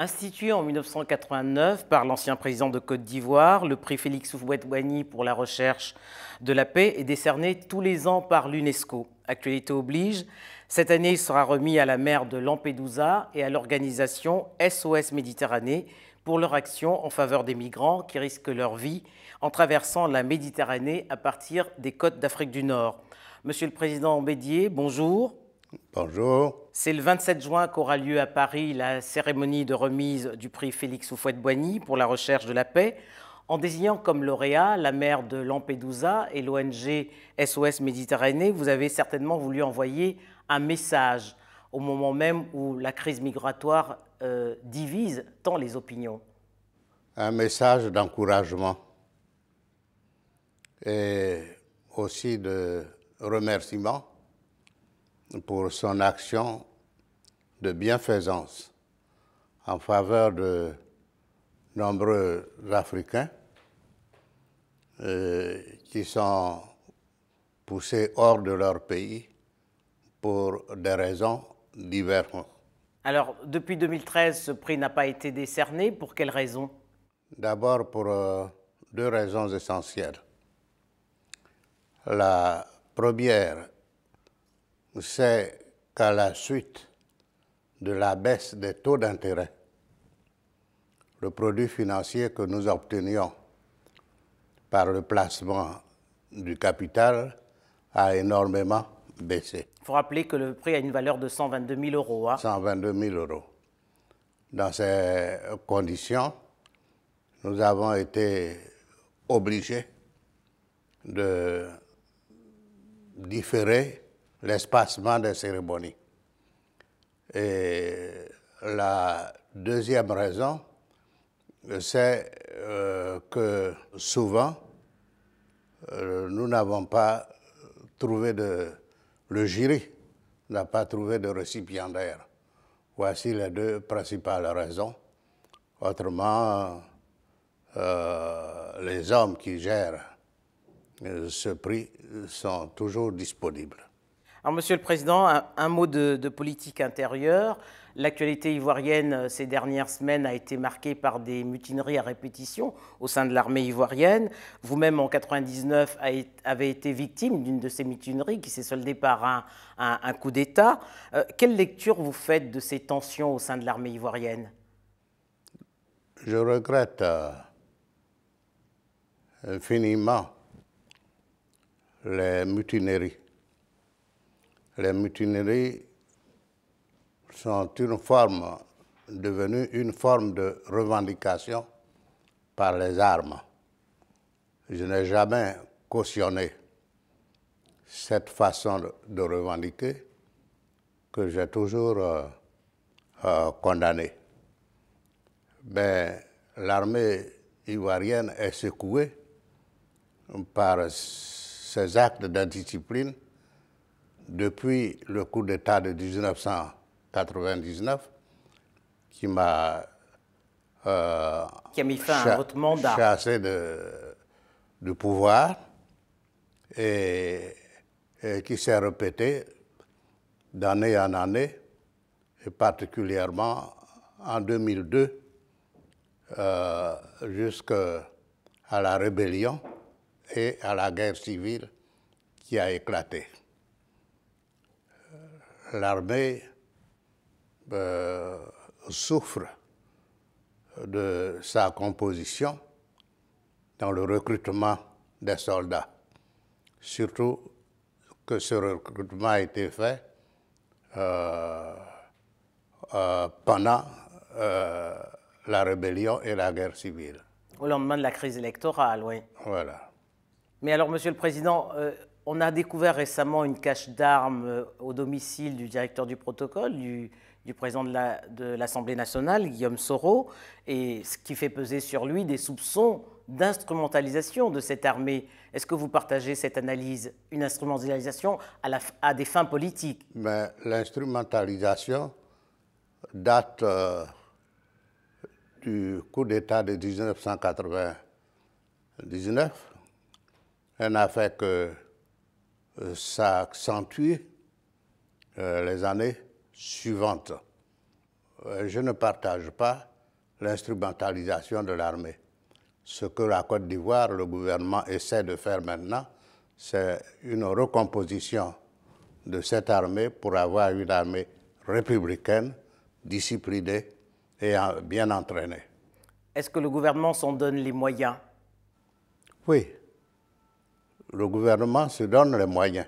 Institué en 1989 par l'ancien président de Côte d'Ivoire, le prix Félix houphouët pour la recherche de la paix est décerné tous les ans par l'UNESCO. Actualité oblige, cette année il sera remis à la maire de Lampedusa et à l'organisation SOS Méditerranée pour leur action en faveur des migrants qui risquent leur vie en traversant la Méditerranée à partir des côtes d'Afrique du Nord. Monsieur le Président Bédier, bonjour. Bonjour. C'est le 27 juin qu'aura lieu à Paris la cérémonie de remise du prix Félix Houphouët-Boigny pour la recherche de la paix, en désignant comme lauréat la mère de Lampedusa et l'ONG SOS Méditerranée. Vous avez certainement voulu envoyer un message au moment même où la crise migratoire euh, divise tant les opinions. Un message d'encouragement et aussi de remerciement pour son action de bienfaisance en faveur de nombreux Africains euh, qui sont poussés hors de leur pays pour des raisons diverses. Alors, depuis 2013, ce prix n'a pas été décerné. Pour quelles raisons D'abord pour euh, deux raisons essentielles. La première c'est qu'à la suite de la baisse des taux d'intérêt, le produit financier que nous obtenions par le placement du capital a énormément baissé. Il faut rappeler que le prix a une valeur de 122 000 euros. 122 hein. 000 euros. Dans ces conditions, nous avons été obligés de différer l'espacement des cérémonies. Et la deuxième raison, c'est euh, que souvent, euh, nous n'avons pas trouvé de... Le jury n'a pas trouvé de récipiendaire. Voici les deux principales raisons. Autrement, euh, les hommes qui gèrent ce prix sont toujours disponibles. Monsieur le Président, un, mot de, politique intérieure. L'actualité ivoirienne euh, ces dernières semaines a été marquée par des mutineries à répétition au sein de l'armée ivoirienne. Vous-même, en 1999, avez été victime d'une de ces mutineries qui s'est soldée par un, coup d'État. Euh, quelle lecture vous faites de ces tensions au sein de l'armée ivoirienne Je regrette euh, infiniment les mutineries les mutineries sont une forme, devenue une forme de revendication par les armes. Je n'ai jamais cautionné cette façon de revendiquer que j'ai toujours euh, euh, condamné. condamnée. Mais l'armée ivoirienne est secouée par ces actes d'indiscipline depuis le coup d'État de 1999, qui m'a. Euh, qui a mis fin à votre mandat. Chassé de, du pouvoir et, qui s'est répété d'année en année, et particulièrement en 2002 euh, jusqu'à la rébellion et à la guerre civile qui a éclaté l'armée euh, souffre de sa composition dans le recrutement des soldats. Surtout que ce recrutement a été fait euh, euh, pendant la rébellion et la guerre civile. Au lendemain de la crise électorale, oui. Voilà. Mais alors, Monsieur le Président, on a découvert récemment une cache d'armes euh, au domicile du directeur du protocole, du, président de l'Assemblée nationale, Guillaume Soro, et ce qui fait peser sur lui des soupçons d'instrumentalisation de cette armée. Est-ce que vous partagez cette analyse Une instrumentalisation à, des fins politiques Mais ben, l'instrumentalisation date euh, du coup d'État de 1999. Elle n'a fait que ça euh, accentue euh, les années suivantes. Euh, je ne partage pas l'instrumentalisation de l'armée. Ce que la Côte d'Ivoire, le gouvernement essaie de faire maintenant, c'est une recomposition de cette armée pour avoir une armée républicaine, disciplinée et bien entraînée. Est-ce que le gouvernement s'en donne les moyens Oui, le gouvernement se donne les moyens.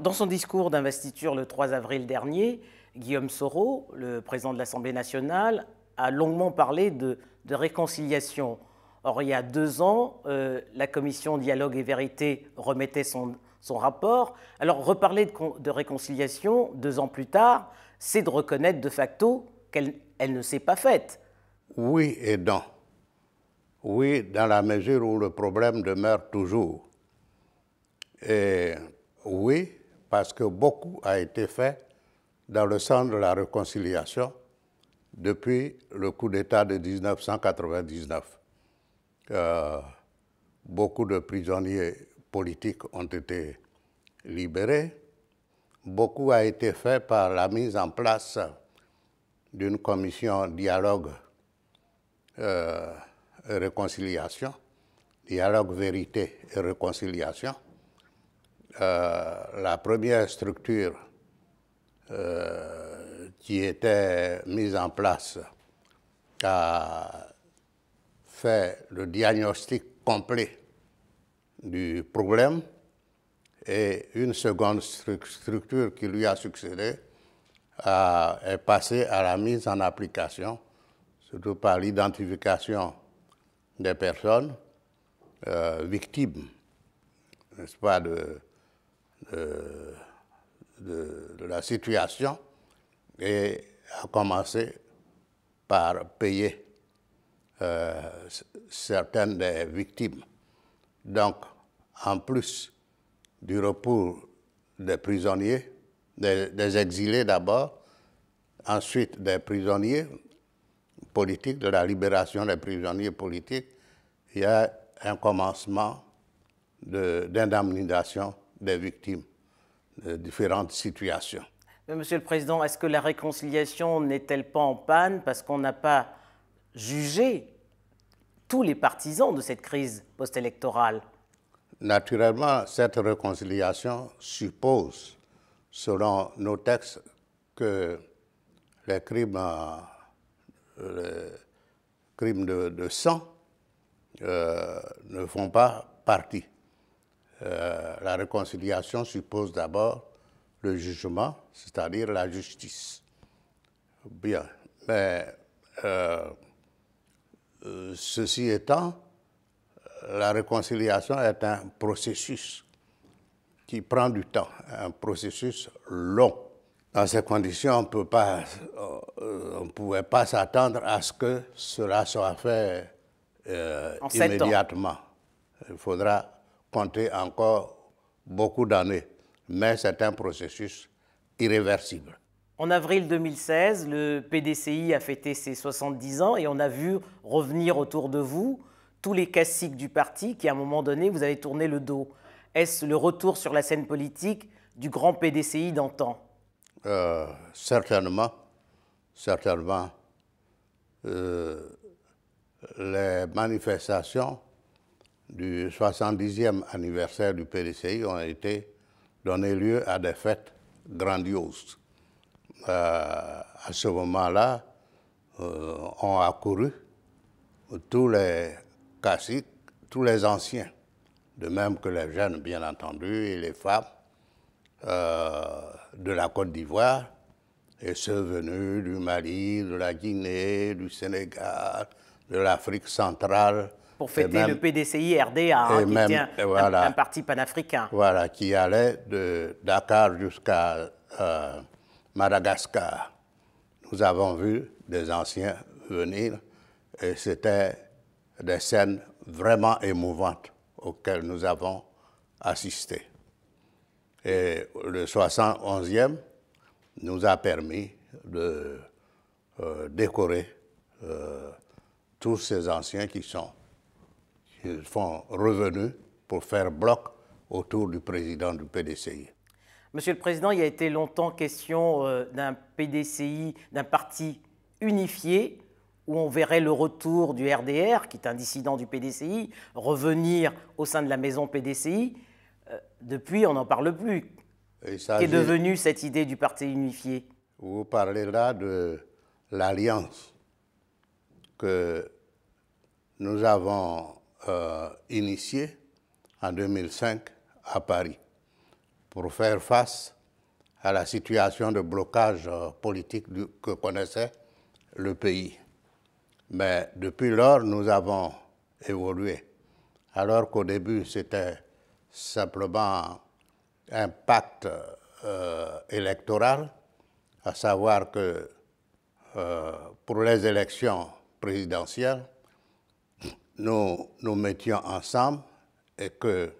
dans son discours d'investiture le 3 avril dernier, Guillaume Soro, le président de l'Assemblée nationale, a longuement parlé de, réconciliation. Or, il y a deux ans, euh, la commission Dialogue et Vérité remettait son, rapport. Alors, reparler de, réconciliation deux ans plus tard, c'est de reconnaître de facto qu'elle ne s'est pas faite. Oui et non. Oui, dans la mesure où le problème demeure toujours. Et oui, parce que beaucoup a été fait dans le sens de la réconciliation depuis le coup d'État de 1999. Euh, beaucoup de prisonniers politiques ont été libérés. Beaucoup a été fait par la mise en place d'une commission dialogue euh, réconciliation, dialogue vérité et réconciliation. Euh, la première structure euh, qui était mise en place a fait le diagnostic complet du problème et une seconde structure qui lui a succédé a, est passée à la mise en application, surtout par l'identification des personnes euh, victimes, n'est-ce pas, de, euh, de, la situation et a commencé par payer euh, certaines des victimes. Donc, en plus du repos des prisonniers, des, des exilés d'abord, ensuite des prisonniers politiques, de la libération des prisonniers politiques, il y a un commencement d'indemnisation des victimes de différentes situations. Monsieur le Président, est-ce que la réconciliation n'est-elle pas en panne parce qu'on n'a pas jugé tous les partisans de cette crise post-électorale Naturellement, cette réconciliation suppose, selon nos textes, que les crimes, euh, crimes de, sang euh, ne font pas partie euh, la réconciliation suppose d'abord le jugement, c'est-à-dire la justice. Bien, mais euh, euh, ceci étant, la réconciliation est un processus qui prend du temps, un processus long. Dans ces conditions, on ne pouvait pas s'attendre à ce que cela soit fait immédiatement. Il faudra compter encore beaucoup d'années, mais c'est un processus irréversible. En avril 2016, le PDCI a fêté ses 70 ans et on a vu revenir autour de vous tous les classiques du parti qui, à un moment donné, vous avez tourné le dos. Est-ce le retour sur la scène politique du grand PDCI d'antan euh, Certainement, certainement. Euh, les manifestations du 70e anniversaire du PDCI ont été donnés lieu à des fêtes grandioses. Euh, à ce moment-là, euh, ont accouru tous les classiques, tous les anciens, de même que les jeunes, bien entendu, et les femmes euh, de la Côte d'Ivoire, et ceux venus du Mali, de la Guinée, du Sénégal, de l'Afrique centrale, pour fêter le PDCI RDA, hein, qui un, parti panafricain. Voilà, qui allait de Dakar jusqu'à euh, Madagascar. Nous avons vu des anciens venir et c'était des scènes vraiment émouvantes auxquelles nous avons assisté. Et le 71e nous a permis de euh, décorer euh, tous ces anciens qui sont ils sont revenus pour faire bloc autour du président du PDCI. Monsieur le Président, il a été longtemps question euh, d'un PDCI, d'un parti unifié, où on verrait le retour du RDR, qui est un dissident du PDCI, revenir au sein de la maison PDCI. Euh, depuis, on n'en parle plus. Qu'est devenue cette idée du parti unifié Vous parlez là de l'alliance que nous avons euh, initié en 2005 à Paris pour faire face à la situation de blocage euh, politique que connaissait le pays. Mais depuis lors, nous avons évolué. Alors qu'au début, c'était simplement un pacte euh, électoral, à savoir que pour les élections présidentielles, nous nous mettions ensemble et que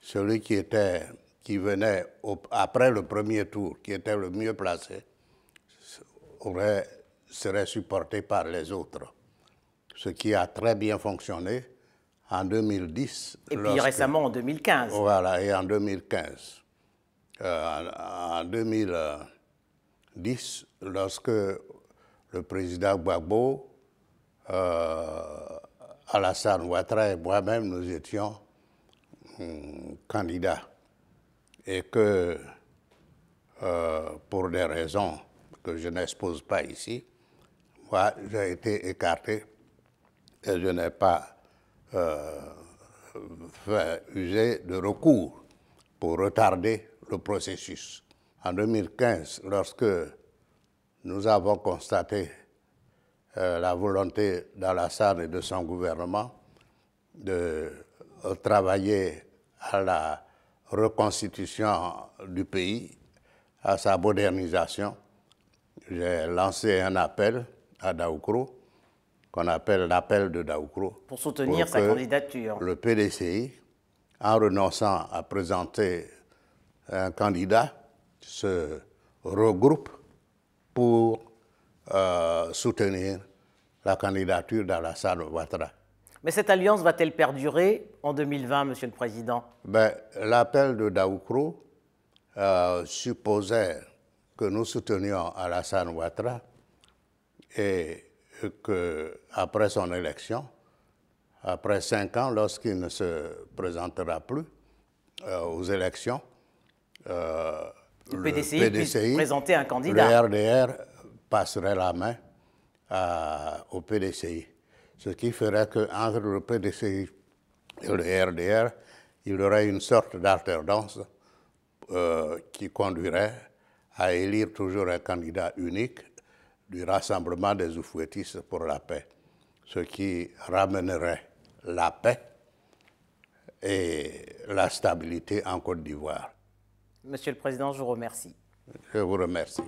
celui qui, était, qui venait après le premier tour, qui était le mieux placé, aurait, serait supporté par les autres. Ce qui a très bien fonctionné en 2010. Et puis récemment en 2015. Voilà, et en 2015. Euh, en, 2010, lorsque le président Gbagbo euh, Alassane Ouattara et moi-même, nous étions hum, candidats. Et que, euh, pour des raisons que je n'expose pas ici, moi, j'ai été écarté et je n'ai pas euh, fait user de recours pour retarder le processus. En 2015, lorsque nous avons constaté euh, la volonté d'Alassane et de son gouvernement de travailler à la reconstitution du pays, à sa modernisation. J'ai lancé un appel à Daoukro, qu'on appelle l'appel de Daoukro. Pour soutenir sa candidature. Le PDCI, en renonçant à présenter un candidat, se regroupe pour euh, soutenir la candidature d'Alassane Ouattara. Mais cette alliance va-t-elle perdurer en 2020, Monsieur le Président ben, L'appel de Daoukro euh, supposait que nous soutenions Alassane Ouattara et qu'après son élection, après cinq ans, lorsqu'il ne se présentera plus euh, aux élections, le, PDCI, le présenter un candidat. Le RDR passerait la main euh, au PDCI. Ce qui ferait qu'entre le PDCI et le RDR, il y aurait une sorte d'alternance euh, qui conduirait à élire toujours un candidat unique du rassemblement des oufouettistes pour la paix, ce qui ramènerait la paix et la stabilité en Côte d'Ivoire. Monsieur le Président, je vous remercie. Je vous remercie.